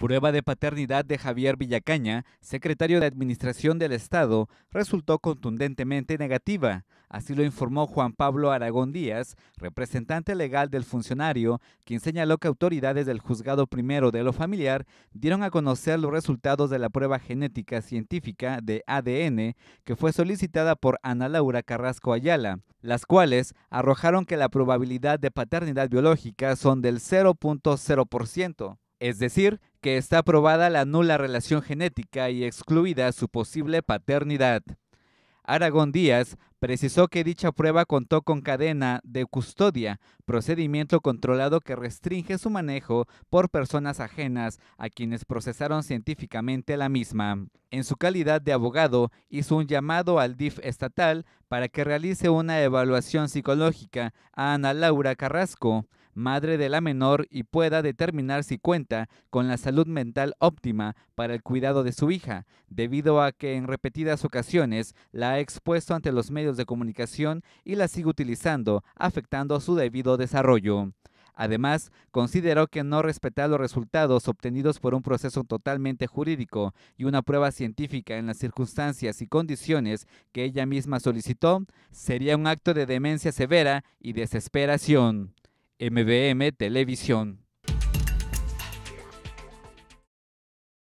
Prueba de paternidad de Javier Villacaña, secretario de Administración del Estado, resultó contundentemente negativa. Así lo informó Juan Pablo Aragón Díaz, representante legal del funcionario, quien señaló que autoridades del Juzgado Primero de lo Familiar dieron a conocer los resultados de la prueba genética científica de ADN que fue solicitada por Ana Laura Carrasco Ayala, las cuales arrojaron que la probabilidad de paternidad biológica son del 0.0% es decir, que está aprobada la nula relación genética y excluida su posible paternidad. Aragón Díaz precisó que dicha prueba contó con cadena de custodia, procedimiento controlado que restringe su manejo por personas ajenas a quienes procesaron científicamente la misma. En su calidad de abogado, hizo un llamado al DIF estatal para que realice una evaluación psicológica a Ana Laura Carrasco, madre de la menor, y pueda determinar si cuenta con la salud mental óptima para el cuidado de su hija, debido a que en repetidas ocasiones la ha expuesto ante los medios de comunicación y la sigue utilizando, afectando su debido desarrollo. Además, consideró que no respetar los resultados obtenidos por un proceso totalmente jurídico y una prueba científica en las circunstancias y condiciones que ella misma solicitó sería un acto de demencia severa y desesperación. MBM Televisión.